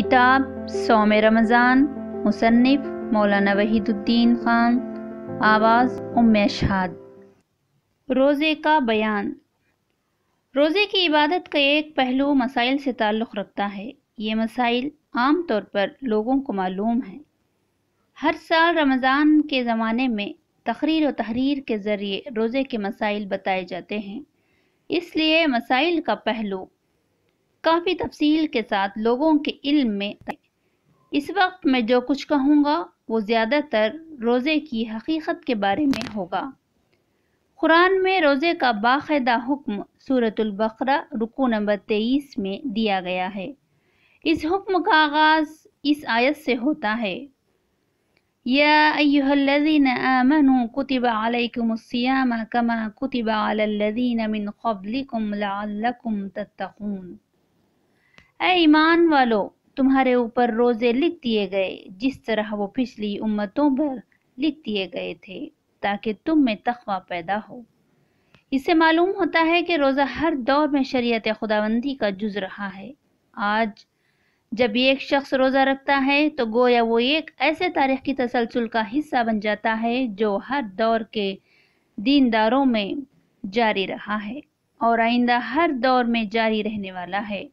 किताब सोम रमज़ान मुसनफ़ मौलाना वहीदुद्दीन ख़ान आवाज़ उम शहाद रोज़े का बयान रोज़े की इबादत का एक पहलू मसाइल से ताल्लुक़ रखता है ये मसाइल आम तौर पर लोगों को मालूम है हर साल रमज़ान के ज़माने में तकरीर व तहरीर के ज़रिए रोज़े के मसाइल बताए जाते हैं इसलिए मसाइल का पहलू काफ़ी तफसील के साथ लोगों के इल्म में इस वक्त मैं जो कुछ कहूँगा वो ज़्यादातर रोज़े की हकीकत के बारे में होगा कुरान में रोज़े का बाकायदा हुक्म सूरतुलबकरा रुकू नंबर तेईस में दिया गया है इस हुक्म का आगाज़ इस आयत से होता है या आमनु कुतिब ए ईमान वालों तुम्हारे ऊपर रोज़े लिख दिए गए जिस तरह वो पिछली उम्मतों पर लिख दिए गए थे ताकि तुम में तखवा पैदा हो इससे मालूम होता है कि रोज़ा हर दौर में शरीयत खुदाबंदी का जुज रहा है आज जब एक शख्स रोज़ा रखता है तो गोया वो एक ऐसे तारीख की तसलसल का हिस्सा बन जाता है जो हर दौर के दीनदारों में जारी रहा है और आइंदा हर दौर में जारी रहने वाला है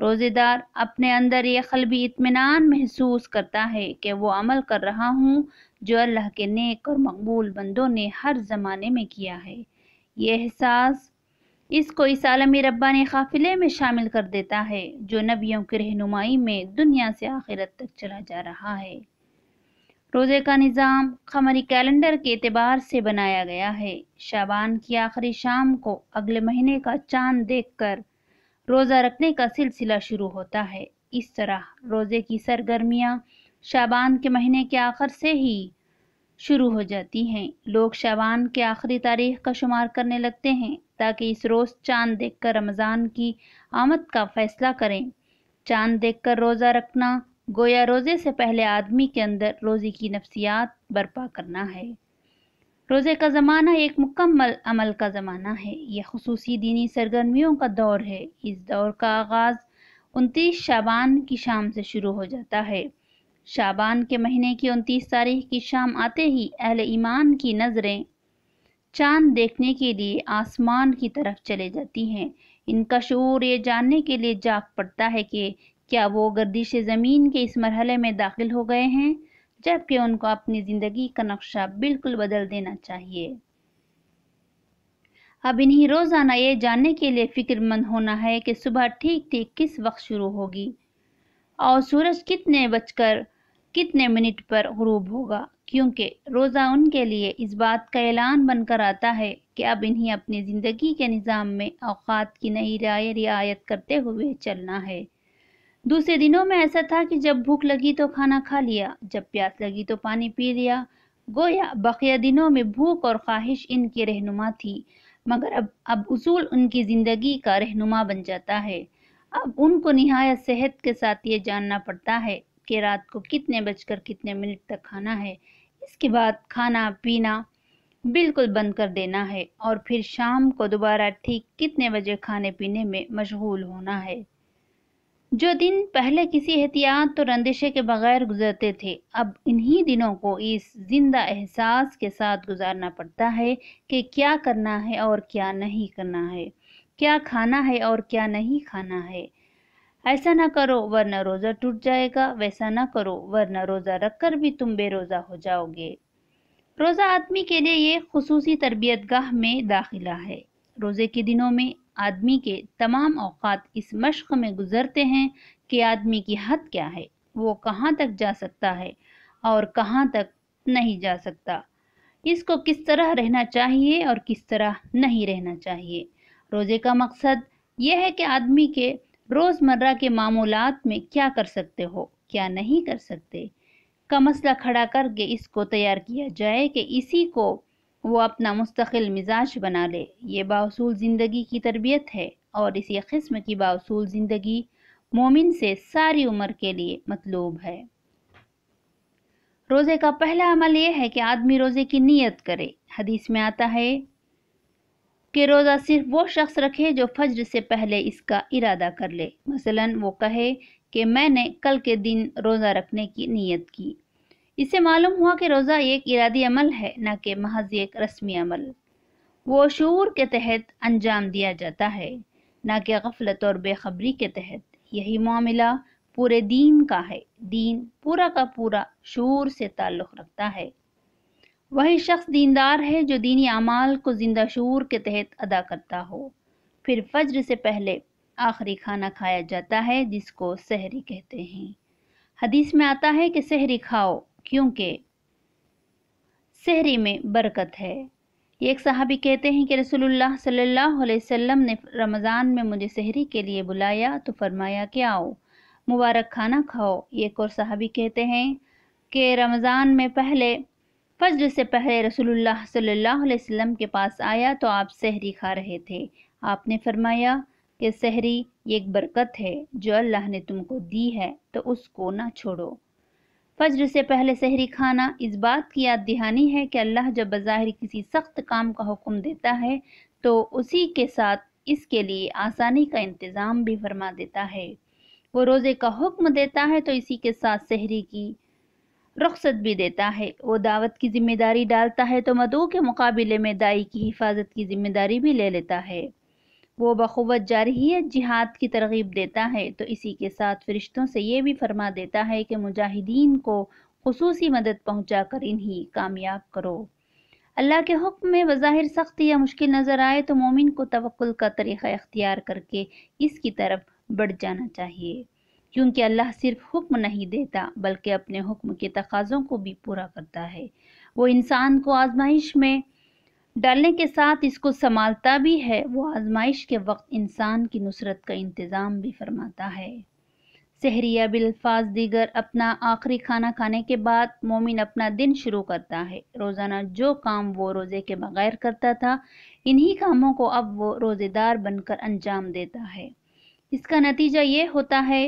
रोज़ेदार अपने अंदर ये खलबी इतमान महसूस करता है कि वो अमल कर रहा हूँ जो अल्लाह के नेक और मकबूल बंदों ने हर ज़माने में किया है ये एहसास इसको इस आलमी ने काफिले में शामिल कर देता है जो नबियों की रहनुमाई में दुनिया से आखिरत तक चला जा रहा है रोज़े का निज़ाम खमरी कैलेंडर के अतबार से बनाया गया है शाबान की आखिरी शाम को अगले महीने का चांद देखकर रोज़ा रखने का सिलसिला शुरू होता है इस तरह रोज़े की सरगर्मियाँ शाबान के महीने के आखिर से ही शुरू हो जाती हैं लोग शाबान के आखिरी तारीख का शुमार करने लगते हैं ताकि इस रोज़ चांद देखकर रमज़ान की आमद का फ़ैसला करें चांद देखकर रोज़ा रखना गोया रोज़े से पहले आदमी के अंदर रोज़े की नफ्सियात बर्पा करना है रोज़े का ज़माना एक मुकम्मल अमल का ज़माना है यह खसूसी दीनी सरगर्मियों का दौर है इस दौर का आगाज़ उनतीस शाबान की शाम से शुरू हो जाता है शाबान के महीने की उनतीस तारीख की शाम आते ही अहल ईमान की नज़रें चांद देखने के लिए आसमान की तरफ चले जाती हैं इनका शूर ये जानने के लिए जाग पड़ता है कि क्या वो गर्दिश ज़मीन के इस मरहले में दाखिल हो गए हैं जबकि उनको अपनी ज़िंदगी का नक्शा बिल्कुल बदल देना चाहिए अब इन्हीं रोज़ाना ये जानने के लिए फ़िक्रमंद होना है कि सुबह ठीक ठीक किस वक्त शुरू होगी और सूरज कितने बजकर कितने मिनट पर गरूब होगा क्योंकि रोज़ा उनके लिए इस बात का ऐलान बनकर आता है कि अब इन्हें अपनी ज़िंदगी के निज़ाम में अवकात की नई राय रियायत करते हुए चलना है दूसरे दिनों में ऐसा था कि जब भूख लगी तो खाना खा लिया जब प्यास लगी तो पानी पी लिया गोया बकिया दिनों में भूख और ख्वाहिश इनकी रहनुमा थी मगर अब अब उसूल उनकी ज़िंदगी का रहनुमा बन जाता है अब उनको नहायत सेहत के साथ ये जानना पड़ता है कि रात को कितने बजकर कितने मिनट तक खाना है इसके बाद खाना पीना बिल्कुल बंद कर देना है और फिर शाम को दोबारा ठीक कितने बजे खाने पीने में मशगूल होना है जो दिन पहले किसी एहतियात तो रंदिशे के बगैर गुजरते थे अब इन्हीं दिनों को इस जिंदा एहसास के साथ गुजारना पड़ता है कि क्या करना है और क्या नहीं करना है क्या खाना है और क्या नहीं खाना है ऐसा ना करो वरना रोज़ा टूट जाएगा वैसा ना करो वरना रोज़ा रख कर भी तुम बेरोज़ा हो जाओगे रोज़ा आदमी के लिए ये खसूसी तरबियत गाह में दाखिला है रोज़े के दिनों में आदमी के तमाम अवकात इस मश्क में गुजरते हैं कि आदमी की हद क्या है वो कहाँ तक जा सकता है और कहाँ तक नहीं जा सकता इसको किस तरह रहना चाहिए और किस तरह नहीं रहना चाहिए रोज़े का मकसद यह है कि आदमी के रोज़मर्रा के मामूलत में क्या कर सकते हो क्या नहीं कर सकते का मसला खड़ा करके इसको तैयार किया जाए कि इसी को वो अपना मुस्तकिल मिजाज बना ले ये बासूल ज़िंदगी की तरबियत है और इसी कस्म की बासूल ज़िंदगी मोमिन से सारी उम्र के लिए मतलूब है रोज़े का पहला अमल यह है कि आदमी रोज़े की नीयत करे हदीस में आता है कि रोज़ा सिर्फ वो शख्स रखे जो फज्र से पहले इसका इरादा कर ले मसलन वो कहे कि मैंने कल के दिन रोज़ा रखने की नीयत की इससे मालूम हुआ कि रोज़ा एक इरादी अमल है न कि महज एक रस्मी अमल वो शूर के तहत अंजाम दिया जाता है न कि गफलत और बेखबरी के तहत यही मामला पूरे दीन का है दीन पूरा का पूरा शूर से ताल्लुक़ रखता है वही शख्स दीनदार है जो दीनी अमाल को जिंदा शूर के तहत अदा करता हो फिर फज्र से पहले आखिरी खाना खाया जाता है जिसको सहरी कहते हैं हदीस में आता है कि सहरी खाओ क्योंकि शहरी में बरकत है एक साहबी कहते हैं कि रसूलुल्लाह सल्लल्लाहु अलैहि ने रमज़ान में मुझे शहरी के लिए बुलाया तो फरमाया कि आओ मुबारक खाना खाओ एक और साहबी कहते हैं कि रमज़ान में पहले फज्र से पहले रसूलुल्लाह सल्लल्लाहु अलैहि के पास आया तो आप शहरी खा रहे थे आपने फरमाया कि सहरी एक बरकत है जो अल्लाह ने तुमको दी है तो उसको ना छोड़ो फज्र से पहले शहरी खाना इस बात की याद दहानी है कि अल्लाह जब बज़ाहिर किसी सख्त काम का हुक्म देता है तो उसी के साथ इसके लिए आसानी का इंतज़ाम भी फरमा देता है वो रोज़े का हुक्म देता है तो इसी के साथ शहरी की रुख्सत भी देता है वो दावत की ज़िम्मेदारी डालता है तो मधु के मुकाबले में दाई की हिफाजत की ज़िम्मेदारी भी ले लेता है वो बखूबत जारहीत जिहाद की तरगीब देता है तो इसी के साथ फरिश्तों से ये भी फरमा देता है कि मुजाहिदीन को खसूसी मदद पहुँचा कर इन्हीं कामयाब करो अल्लाह के हुक्म में बज़ाहिर सख्त या मुश्किल नज़र आए तो मोमिन को तवक्ल का तरीक़ा इख्तियार करके इसकी तरफ बढ़ जाना चाहिए क्योंकि अल्लाह सिर्फ हुक्म नहीं देता बल्कि अपने हुक्म के तकाज़ों को भी पूरा करता है वो इंसान को आजमाइश में डालने के साथ इसको संभालता भी है वो आजमाइश के वक्त इंसान की नुसरत का इंतज़ाम भी फरमाता है सहरिया बिलफाज दीगर अपना आखिरी खाना खाने के बाद मोमिन अपना दिन शुरू करता है रोज़ाना जो काम वो रोज़े के बगैर करता था इन्हीं कामों को अब वो रोज़ेदार बनकर अंजाम देता है इसका नतीजा ये होता है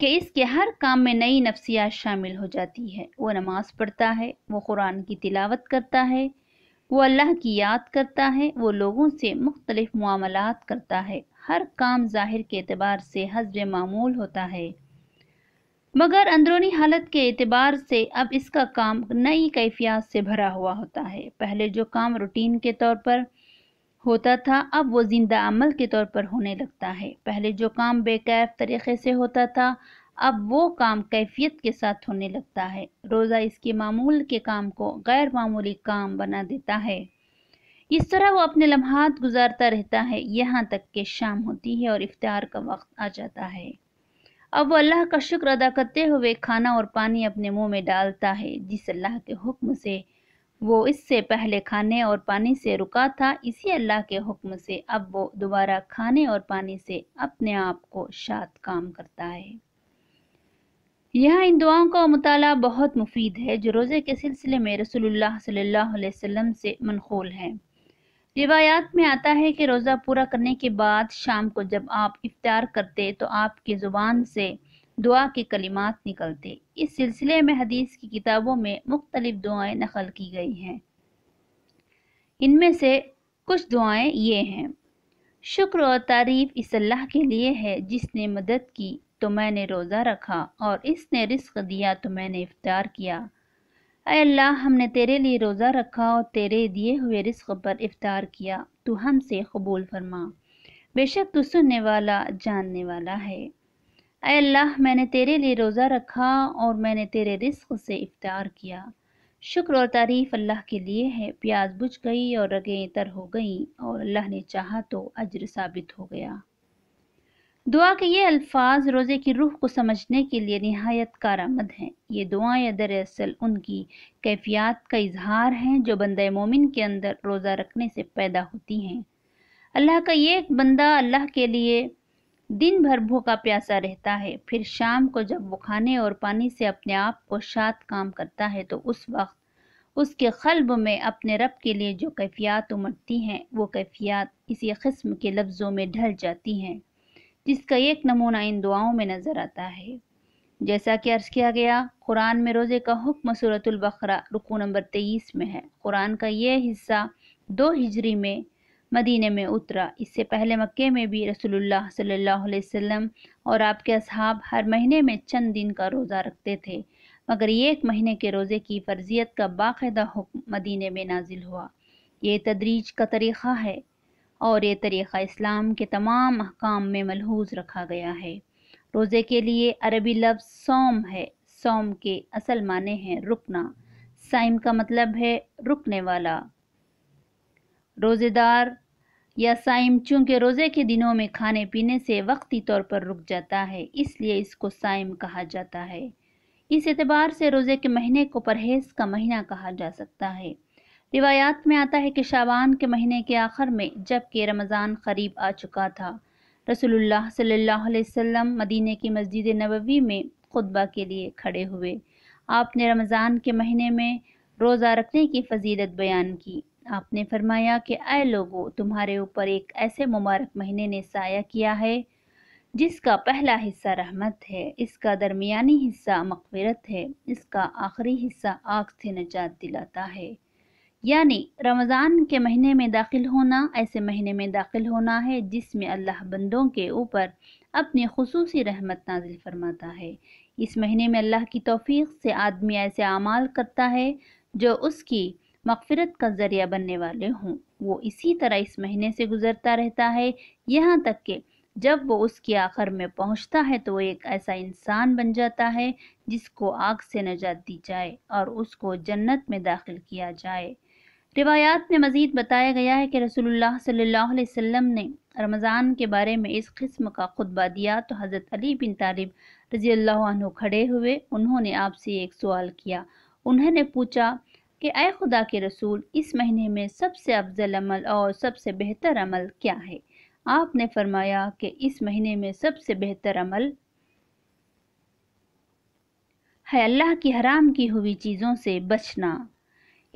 कि इसके हर काम में नई नफसियात शामिल हो जाती है वो नमाज़ पढ़ता है वो कुरान की तिलावत करता है वो अल्लाह की याद करता है वो लोगों से मुख्तलिफ मामलात करता है हर काम ज़ाहिर के अतबार से हजब मामूल होता है मगर अंदरूनी हालत के अतबार से अब इसका काम नई कैफियात से भरा हुआ होता है पहले जो काम रूटीन के तौर पर होता था अब वो ज़िंदा अमल के तौर पर होने लगता है पहले जो काम बेकैफ तरीके से होता था अब वो काम कैफियत के साथ होने लगता है रोज़ा इसके मामूल के काम को गैर मामूली काम बना देता है इस तरह वो अपने लम्हात गुजारता रहता है यहाँ तक कि शाम होती है और इफ्तार का वक्त आ जाता है अब वो अल्लाह का शुक्र अदा करते हुए खाना और पानी अपने मुंह में डालता है जिस अल्लाह के हुक्म से वो इससे पहले खाने और पानी से रुका था इसी अल्लाह के हुक्म से अब वो दोबारा खाने और पानी से अपने आप को शाद काम करता है यहाँ इन दुआओं का मताल बहुत मुफीद है जो रोज़े के सिलसिले में रसोल्ला वसम से मनखोल है रिवायात में आता है कि रोज़ा पूरा करने के बाद शाम को जब आप इफ्तार करते तो आपकी ज़ुबान से दुआ के कलिमात निकलते इस सिलसिले में हदीस की किताबों में मुख्तलिफ दुआएँ नकल की गई हैं इनमें से कुछ दुआएं ये हैं शुक्र और तारीफ इस अल्लाह के लिए है जिसने मदद की तो मैंने रोज़ा रखा और इसने रिस्क दिया तो मैंने इफ़ार किया अय अल्लाह हमने तेरे लिए रोज़ा रखा और तेरे दिए हुए रिस्क पर इफ़ार किया तो हमसे कबूल फरमा बेशक तू सुनने वाला जानने वाला है अय अल्लाह मैंने तेरे लिए रोज़ा रखा और मैंने तेरे रिस्क से इफ़ार किया शुक्र और तारीफ़ अल्लाह के लिए है प्याज बुझ गई और रगें तर हो गईं और अल्लाह ने चाहा तो अज्र साबित हो गया दुआ के ये अल्फाज रोज़े की रूह को समझने के लिए नहायत कारामद हैं ये दुआएं दरअसल उनकी कैफियत का इजहार हैं जो बंद मोमिन के अंदर रोज़ा रखने से पैदा होती हैं अल्लाह का ये एक बंदा अल्लाह के लिए दिन भर भूखा प्यासा रहता है फिर शाम को जब वो खाने और पानी से अपने आप को शात काम करता है तो उस वक्त उसके खलब में अपने रब के लिए जो कैफियात उमड़ती हैं वो कैफियात इसी कस्म के लफ्ज़ों में ढल जाती हैं जिसका एक नमूना इन दुआओं में नज़र आता है जैसा कि अर्ज़ किया गया कुरान में रोज़े का हुक्म सूरतुल बकरा रुकू नंबर तेईस में है कुरान का यह हिस्सा दो हिजरी में मदीने में उतरा इससे पहले मक्के में भी रसूलुल्लाह सल्लल्लाहु अलैहि वसल्लम और आपके असहाब हर महीने में चंद दिन का रोज़ा रखते थे मगर ये एक महीने के रोज़े की फर्जियत का बाकायदा हुक्म मदीने में नाजिल हुआ ये तदरीज का तरीक़ा है और ये तरीक़ा इस्लाम के तमाम अहकाम में मलहूज रखा गया है रोज़े के लिए अरबी लफ्ज़ सोम है सोम के असल माने हैं रुकना साइम का मतलब है रुकने वाला रोज़ेदार या साइम चूँकि रोज़े के दिनों में खाने पीने से वक्ती तौर पर रुक जाता है इसलिए इसको साइम कहा जाता है इस एतबार से रोज़े के महीने को परहेज़ का महीना कहा जा सकता है रिवायात में आता है कि शाबान के महीने के आखिर में जबकि रमज़ान करीब आ चुका था रसूलुल्लाह सल्लल्लाहु अलैहि वसल्लम मदीने की मस्जिद नबवी में खुतबा के लिए खड़े हुए आपने रमज़ान के महीने में रोज़ा रखने की फजीलत बयान की आपने फरमाया कि अय लोगों तुम्हारे ऊपर एक ऐसे मुबारक महीने ने साया किया है जिसका पहला हिस्सा रहमत है इसका दरमियानी हिस्सा मकबरत है इसका आखिरी हिस्सा आग से नजात दिलाता है यानी रमज़ान के महीने में दाखिल होना ऐसे महीने में दाखिल होना है जिसमें अल्लाह बंदों के ऊपर अपनी खसूस रहमत नाजिल फरमाता है इस महीने में अल्लाह की तोफ़ी से आदमी ऐसे अमाल करता है जो उसकी मगफरत का ज़रिया बनने वाले हों वो इसी तरह इस महीने से गुजरता रहता है यहाँ तक कि जब वो उसके आखिर में पहुँचता है तो वो एक ऐसा इंसान बन जाता है जिसको आग से नजात दी जाए और उसको जन्नत में दाखिल किया जाए रिवायात में मज़ीद बताया गया है कि रसूलुल्लाह सल्लल्लाहु अलैहि वसल्लम ने रमज़ान के बारे में इस किस्म का खुतबा दिया तो हज़रत अली बिन तालिब रज़ी अल्लाह खड़े हुए उन्होंने आपसे एक सवाल किया उन्होंने पूछा कि अय खुदा के रसूल इस महीने में सबसे अफजल अमल और सबसे बेहतर अमल क्या है आपने फरमाया कि इस महीने में सबसे बेहतर अमल है अल्लाह की हराम की हुई चीज़ों से बचना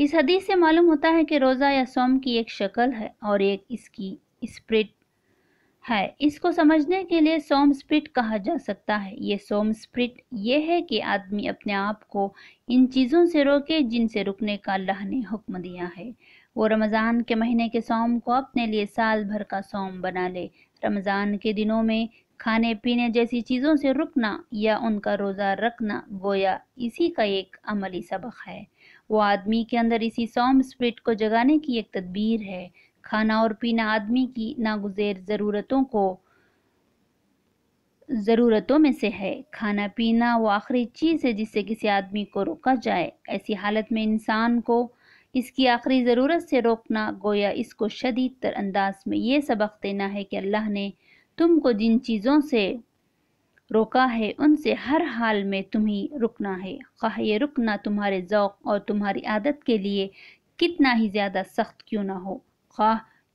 इस हदीस से मालूम होता है कि रोज़ा या सोम की एक शक्ल है और एक इसकी स्प्रिट है इसको समझने के लिए सोम स्प्रिट कहा जा सकता है ये सोम स्प्रिट ये है कि आदमी अपने आप को इन चीज़ों से रोके जिनसे रुकने का अल्लाह ने हुक्म दिया है वो रमज़ान के महीने के सोम को अपने लिए साल भर का सोम बना ले रमज़ान के दिनों में खाने पीने जैसी चीज़ों से रुकना या उनका रोज़ा रखना गोया इसी का एक अमली सबक है वो आदमी के अंदर इसी सोम स्प्रिट को जगाने की एक तदबीर है खाना और पीना आदमी की नागुजेर ज़रूरतों को ज़रूरतों में से है खाना पीना वो आखिरी चीज़ है जिससे किसी आदमी को रोका जाए ऐसी हालत में इंसान को इसकी आखिरी ज़रूरत से रोकना गोया इसको शदीद तर अंदाज में ये सबक देना है कि अल्लाह ने तुमको जिन चीज़ों से रोका है उनसे हर हाल में तुम्हें रुकना है खा ये रुकना तुम्हारे ओक़ और तुम्हारी आदत के लिए कितना ही ज़्यादा सख्त क्यों ना हो खा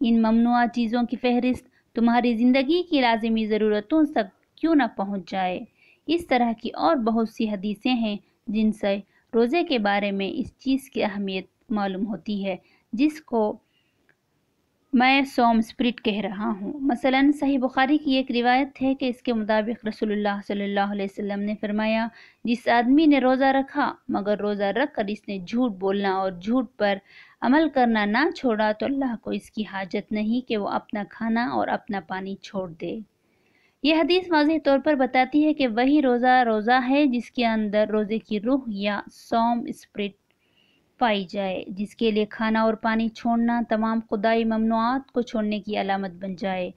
इन ममनुआ चीज़ों की फहरिस्त तुम्हारी ज़िंदगी की लाजमी ज़रूरतों तक क्यों ना पहुँच जाए इस तरह की और बहुत सी हदीसें हैं जिनसे रोज़े के बारे में इस चीज़ की अहमियत मालूम होती है जिसको मैं सोम स्प्रिट कह रहा हूँ मसलन सही बुखारी की एक रिवायत है कि इसके मुताबिक रसूलुल्लाह सल्लल्लाहु अलैहि वसल्लम ने फरमाया जिस आदमी ने रोज़ा रखा मगर रोज़ा रख कर इसने झूठ बोलना और झूठ पर अमल करना ना छोड़ा तो अल्लाह को इसकी हाजत नहीं कि वो अपना खाना और अपना पानी छोड़ दे यह हदीस वाज तौर पर बताती है कि वही रोज़ा रोज़ा है जिसके अंदर रोज़े की रूह या सोम स्प्रिट पाई जाए जिसके लिए खाना और पानी छोड़ना तमाम खुदाई ममनुआत को छोड़ने की अलामत बन जाए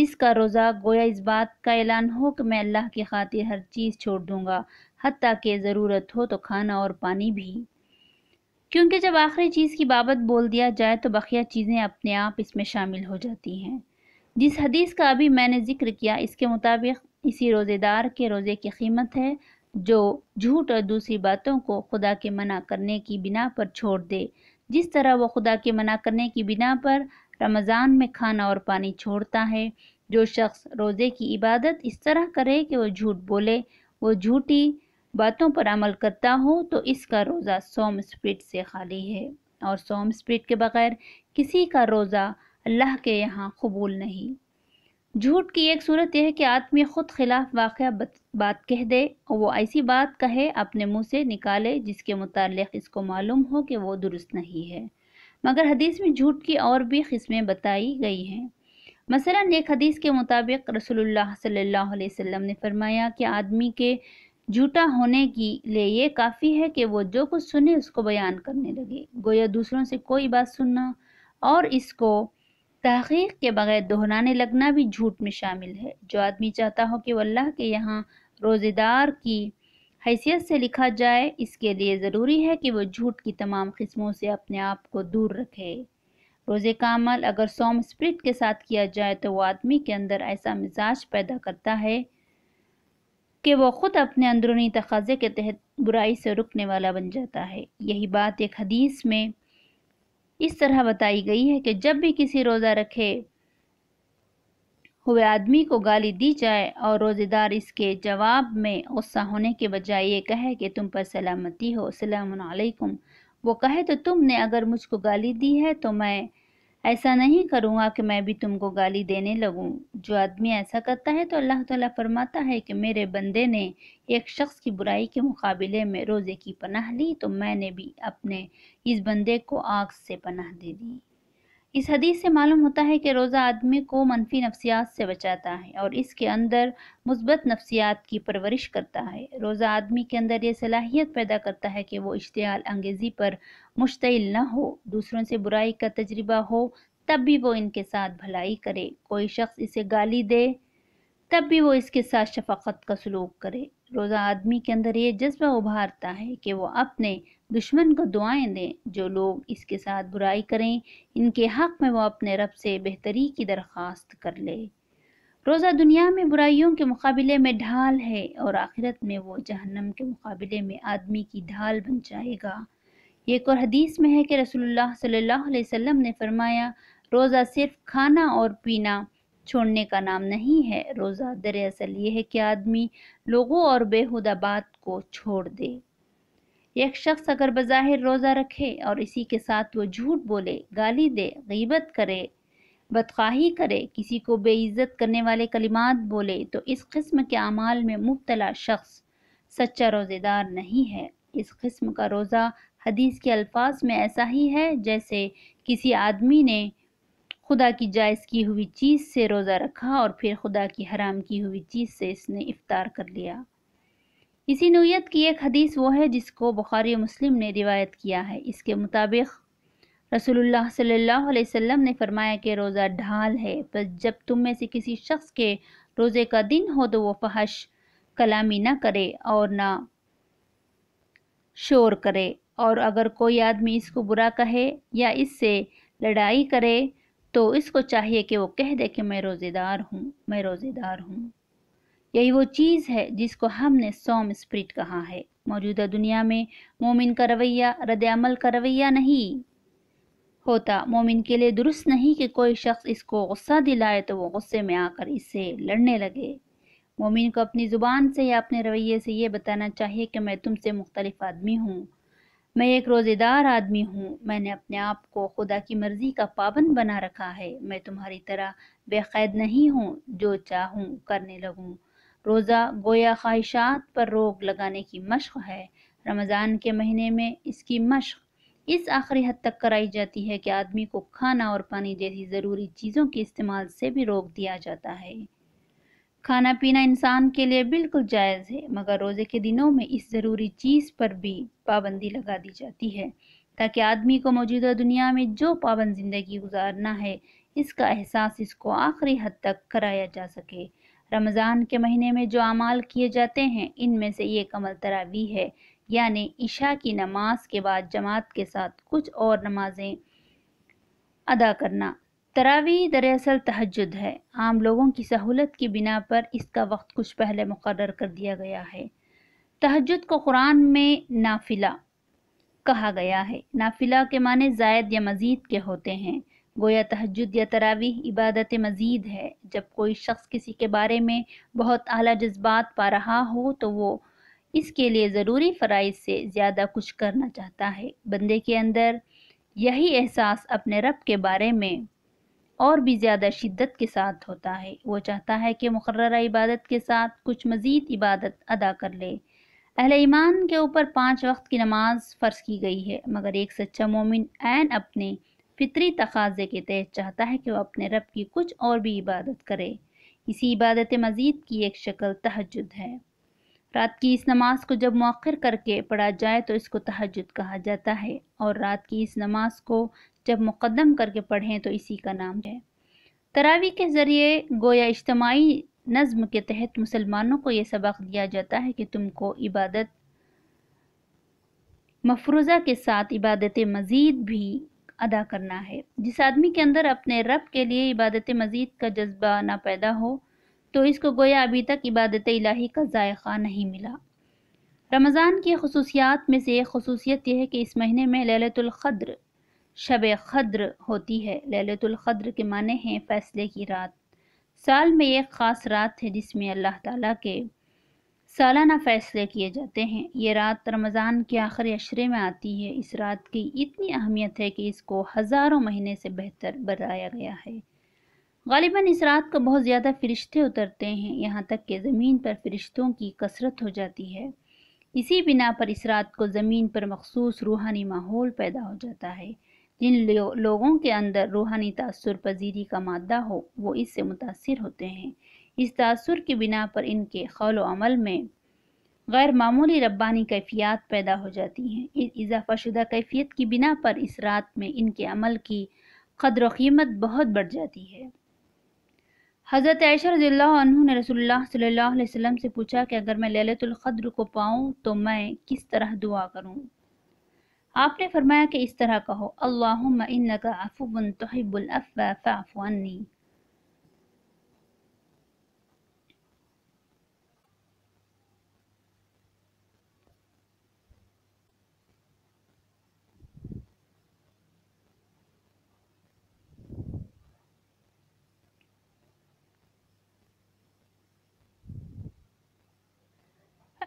जिसका रोज़ा गोया इस बात का ऐलान हो कि मैं अल्लाह की खातिर हर चीज़ छोड़ दूँगा हती कि ज़रूरत हो तो खाना और पानी भी क्योंकि जब आखिरी चीज़ की बाबत बोल दिया जाए तो बखिया चीज़ें अपने आप इसमें शामिल हो जाती हैं जिस हदीस का अभी मैंने जिक्र किया इसके मुताबिक इसी रोज़ेदार के रोज़े की कीमत है जो झूठ और दूसरी बातों को खुदा के मना करने की बिना पर छोड़ दे जिस तरह वो खुदा के मना करने की बिना पर रमज़ान में खाना और पानी छोड़ता है जो शख्स रोज़े की इबादत इस तरह करे कि वो झूठ बोले वो झूठी बातों पर अमल करता हो तो इसका रोज़ा सोम स्पीड से खाली है और सोम स्पीड के बगैर किसी का रोज़ा अल्लाह के यहाँ कबूल नहीं झूठ की एक सूरत यह है कि आदमी ख़ुद खिलाफ वाक़ बात कह दे और वो ऐसी बात कहे अपने मुंह से निकाले जिसके मुतलक इसको मालूम हो कि वो दुरुस्त नहीं है मगर हदीस में झूठ की और भी किस्में बताई गई हैं मसला एक हदीस के मुताबिक रसोल्ला सल्ला वसम ने फरमाया कि आदमी के झूठा होने की लिए ये काफ़ी है कि वो जो कुछ सुने उसको बयान करने लगे गोया दूसरों से कोई बात सुनना और इसको तहकीक के बगैर दोहराने लगना भी झूठ में शामिल है जो आदमी चाहता हो कि अल्लाह के यहाँ रोज़ेदार की हैसियत से लिखा जाए इसके लिए ज़रूरी है कि वह झूठ की तमाम किस्मों से अपने आप को दूर रखे रोज़े का अमल अगर सोम स्प्रिट के साथ किया जाए तो वह आदमी के अंदर ऐसा मिजाज पैदा करता है कि वह ख़ुद अपने अंदरूनी तकाजे के तहत बुराई से रुकने वाला बन जाता है यही बात एक हदीस में इस तरह बताई गई है कि जब भी किसी रोज़ा रखे हुए आदमी को गाली दी जाए और रोज़ेदार इसके जवाब में गुस्सा होने के बजाय ये कहे कि तुम पर सलामती हो सलामकुम वो कहे तो तुमने अगर मुझको गाली दी है तो मैं ऐसा नहीं करूँगा कि मैं भी तुमको गाली देने लगूँ जो आदमी ऐसा करता है तो अल्लाह ताला फरमाता है कि मेरे बंदे ने एक शख्स की बुराई के मुकाबले में रोज़े की पनाह ली तो मैंने भी अपने इस बंदे को आग से पनाह दे दी इस हदीस से मालूम होता है कि रोज़ा आदमी को मनफी नफ्सियात से बचाता है और इसके अंदर मुस्बत नफ्सियात की परवरिश करता है रोज़ा आदमी के अंदर यह सलाहियत पैदा करता है कि वो इश्तियाल अंगेज़ी पर मुश्तिल न हो दूसरों से बुराई का तजर्बा हो तब भी वो इनके साथ भलाई करे कोई शख्स इसे गाली दे तब भी वो इसके साथ शफाक़त का सलूक करे रोज़ा आदमी के अंदर ये जज्बा उभारता है कि वो अपने दुश्मन को दुआएं दें जो लोग इसके साथ बुराई करें इनके हक में वो अपने रब से बेहतरी की दरख्वास्त कर ले रोज़ा दुनिया में बुराइयों के मुकाबले में ढाल है और आखिरत में वो जहन्नम के मुकाबले में आदमी की ढाल बन जाएगा ये एक और हदीस में है कि रसूलुल्लाह सल्लल्लाहु अलैहि वसल्लम ने फरमाया रोज़ा सिर्फ खाना और पीना छोड़ने का नाम नहीं है रोज़ा दरअसल ये है कि आदमी लोगों और बेहुदा बात को छोड़ दे एक शख्स अगर बज़ाहिर रोज़ा रखे और इसी के साथ वो झूठ बोले गाली दे गीबत करे बदखाही करे किसी को बेइज्जत करने वाले कलिमात बोले तो इस किस्म के अमाल में मुबतला शख्स सच्चा रोज़ेदार नहीं है इस किस्म का रोज़ा हदीस के अल्फाज में ऐसा ही है जैसे किसी आदमी ने खुदा की जायज़ की हुई चीज़ से रोज़ा रखा और फिर खुदा की हराम की हुई चीज़ से इसने इफ़ार कर लिया इसी नोयत की एक हदीस वो है जिसको बुखारी मुस्लिम ने रिवायत किया है इसके मुताबिक रसूलुल्लाह सल्लल्लाहु अलैहि वसल्लम ने फरमाया कि रोज़ा ढाल है पर जब तुम में से किसी शख्स के रोज़े का दिन हो तो वो फहश कलामी ना करे और ना शोर करे और अगर कोई आदमी इसको बुरा कहे या इससे लड़ाई करे तो इसको चाहिए कि वो कह दे कि मैं रोज़ेदार हूँ मैं रोज़ेदार हूँ यही वो चीज़ है जिसको हमने सोम स्प्रिट कहा है मौजूदा दुनिया में मोमिन का रवैया रद अमल का रवैया नहीं होता मोमिन के लिए दुरुस्त नहीं कि कोई शख्स इसको गुस्सा दिलाए तो वो गुस्से में आकर इससे लड़ने लगे मोमिन को अपनी ज़ुबान से या अपने रवैये से ये बताना चाहिए कि मैं तुमसे मुख्तलिफ आदमी हूँ मैं एक रोज़ेदार आदमी हूँ मैंने अपने आप को खुदा की मर्ज़ी का पाबंद बना रखा है मैं तुम्हारी तरह बेकैद नहीं हूँ जो चाहूँ करने लगूँ रोज़ा गोया ख्वाहिशात पर रोक लगाने की मशक़ है रमज़ान के महीने में इसकी मशक़ इस आखिरी हद तक कराई जाती है कि आदमी को खाना और पानी जैसी ज़रूरी चीज़ों के इस्तेमाल से भी रोक दिया जाता है खाना पीना इंसान के लिए बिल्कुल जायज़ है मगर रोज़े के दिनों में इस ज़रूरी चीज़ पर भी पाबंदी लगा दी जाती है ताकि आदमी को मौजूदा दुनिया में जो पाबंद ज़िंदगी गुजारना है इसका एहसास इसको आखिरी हद तक कराया जा सके रमज़ान के महीने में जो अमाल किए जाते हैं इनमें से ये कमल तरावी है यानि ईशा की नमाज के बाद जमात के साथ कुछ और नमाजें अदा करना तरावी दरअसल तहजद है आम लोगों की सहूलत की बिना पर इसका वक्त कुछ पहले मुकर कर दिया गया है तहजद को कुरान में नाफिला कहा गया है नाफिला के माने जायद या मज़ीद के होते हैं गोया तहजद या तरावीह इबादत मज़ीद है जब कोई शख्स किसी के बारे में बहुत अली जज्बात पा रहा हो तो वो इसके लिए ज़रूरी फ़राइज से ज़्यादा कुछ करना चाहता है बंदे के अंदर यही एहसास अपने रब के बारे में और भी ज़्यादा शिद्दत के साथ होता है वो चाहता है कि मुकर्रा इबादत के साथ कुछ मज़ीद इबादत अदा कर ले अहल ईमान के ऊपर पाँच वक्त की नमाज फ़र्ज की गई है मगर एक सच्चा मोमिन ऐन अपने फितरी तकाजे के तहत चाहता है कि वह अपने रब की कुछ और भी इबादत करे इसी इबादत मज़ीद की एक शक्ल तहजद है रात की इस नमाज को जब मौखर करके पढ़ा जाए तो इसको तहजद कहा जाता है और रात की इस नमाज को जब मुकदम करके पढ़ें तो इसी का नाम है तरावी के ज़रिए गोया इज्तमाही नज़म के तहत मुसलमानों को यह सबक दिया जाता है कि तुमको इबादत मफरूज़ा के साथ इबादत मज़ीद भी अदा करना है जिस आदमी के अंदर अपने रब के लिए इबादत मज़ीद का जज्बा ना पैदा हो तो इसको गोया अभी तक इबादत इलाही का जायक़ा नहीं मिला रमज़ान की खसूसियात में से एक खसूसियत यह है कि इस महीने में ललितुल्र शब ख़द्र होती है ललितुल्र के माने हैं फ़ैसले की रात साल में एक ख़ास रात है जिसमें अल्लाह ताला के सालाना फैसले किए जाते हैं ये रात रमज़ान के आखिरी अशरे में आती है इस रात की इतनी अहमियत है कि इसको हज़ारों महीने से बेहतर बताया गया है गालिबा इस रात को बहुत ज़्यादा फरिश्ते उतरते हैं यहाँ तक कि ज़मीन पर फरिश्तों की कसरत हो जाती है इसी बिना पर इस रात को ज़मीन पर मखसूस रूहानी माहौल पैदा हो जाता है जिन लोगों के अंदर रूहानी तसर पजीरी का मादा हो वो इससे मुतासर होते हैं इस तासर की बिना पर इनके खौल अमल में गैर मामूली रब्बानी कैफियत पैदा हो जाती हैं इजाफा शुदा कैफियत की बिना पर इस रात में इनके अमल की कदर कीमत बहुत बढ़ जाती है हज़रत ऐशर ने रसोल्ला वसम से पूछा कि अगर मैं ललित्र को पाऊँ तो मैं किस तरह दुआ करूँ आपने फरमाया कि इस तरह कहो अल्लाह का अफ़ुबन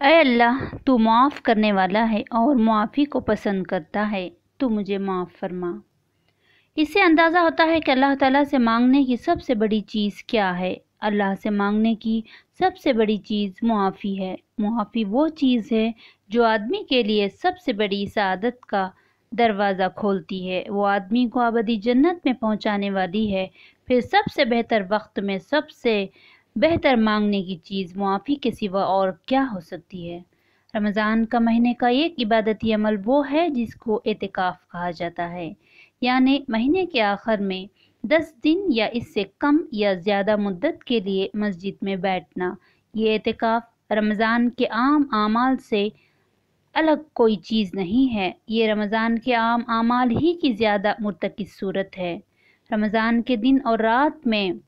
अय अल्लाह तू माफ़ करने वाला है और मुआफ़ी को पसंद करता है तो मुझे माफ़ फरमा इससे अंदाज़ा होता है कि अल्लाह ताला से मांगने की सबसे बड़ी चीज़ क्या है अल्लाह से मांगने की सबसे बड़ी चीज़ मुआफ़ी है मुआफ़ी वो चीज़ है जो आदमी के लिए सबसे बड़ी सदत का दरवाज़ा खोलती है वो आदमी को आबदी जन्नत में पहुंचाने वाली है फिर सबसे बेहतर वक्त में सबसे बेहतर मांगने की चीज़ मुआफ़ी के सिवा और क्या हो सकती है रमज़ान का महीने का एक इबादती अमल वो है जिसको एतकाफ़ कहा जाता है यानि महीने के आखिर में दस दिन या इससे कम या ज़्यादा मुद्दत के लिए मस्जिद में बैठना ये एतिकाफ रमज़ान के आम आमाल से अलग कोई चीज़ नहीं है ये रमज़ान के आम आमाल ही की ज़्यादा मुर्तकी सूरत है रमज़ान के दिन और रात में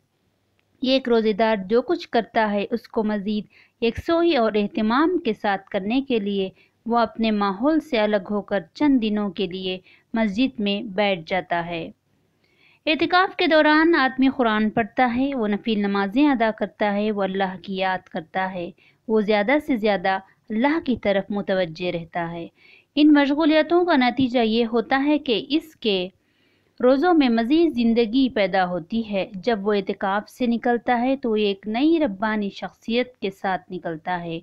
ये एक रोज़ेदार जो कुछ करता है उसको मज़ीद यकसोई और अहतमाम के साथ करने के लिए वह अपने माहौल से अलग होकर चंद दिनों के लिए मस्जिद में बैठ जाता है एहतिकाफ़ के दौरान आदमी कुरान पढ़ता है वो नफील नमाज़ें अदा करता है वो अल्लाह की याद करता है वो ज़्यादा से ज़्यादा अल्लाह की तरफ मुतवजह रहता है इन मशगूलियतों का नतीजा ये होता है कि इसके रोज़ों में मज़ीद ज़िंदगी पैदा होती है जब वो एतकाफ़ से निकलता है तो एक नई रब्बानी शख्सियत के साथ निकलता है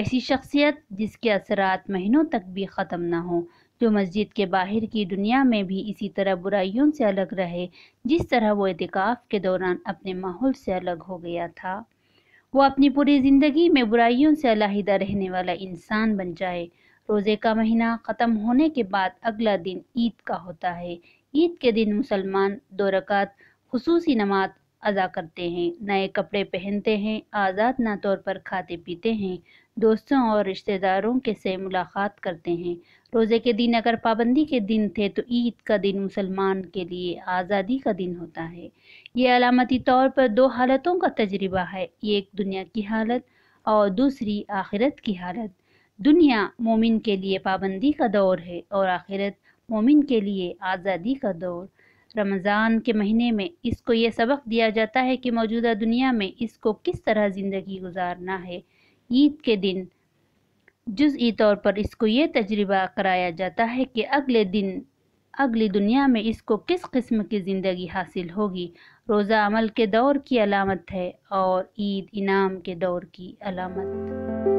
ऐसी शख्सियत जिसके असरात महीनों तक भी ख़त्म ना हो जो मस्जिद के बाहर की दुनिया में भी इसी तरह बुराइयों से अलग रहे जिस तरह वो एतकाफ़ के दौरान अपने माहौल से अलग हो गया था वो अपनी पूरी ज़िंदगी में बुराइयों से अलाहिदा रहने वाला इंसान बन जाए रोज़े का महीना ख़त्म होने के बाद अगला दिन ईद का होता है ईद के दिन मुसलमान दो रकात खसूस नमाज अदा करते हैं नए कपड़े पहनते हैं आज़ाद न तौर पर खाते पीते हैं दोस्तों और रिश्तेदारों के से मुलाकात करते हैं रोज़े के दिन अगर पाबंदी के दिन थे तो ईद का दिन मुसलमान के लिए आज़ादी का दिन होता है ये अलामती तौर पर दो हालतों का तजर्बा है एक दुनिया की हालत और दूसरी आखिरत की हालत दुनिया मोमिन के लिए पाबंदी का दौर है और आखिरत मोमिन के लिए आज़ादी का दौर रमज़ान के महीने में इसको ये सबक दिया जाता है कि मौजूदा दुनिया में इसको किस तरह ज़िंदगी गुजारना है ईद के दिन जुज़ी तौर पर इसको ये तजर्बा कराया जाता है कि अगले दिन अगली दुनिया में इसको किस किस्म की ज़िंदगी हासिल होगी रोज़ा अमल के दौर की अलामत है और ईद इनाम के दौर की अलामत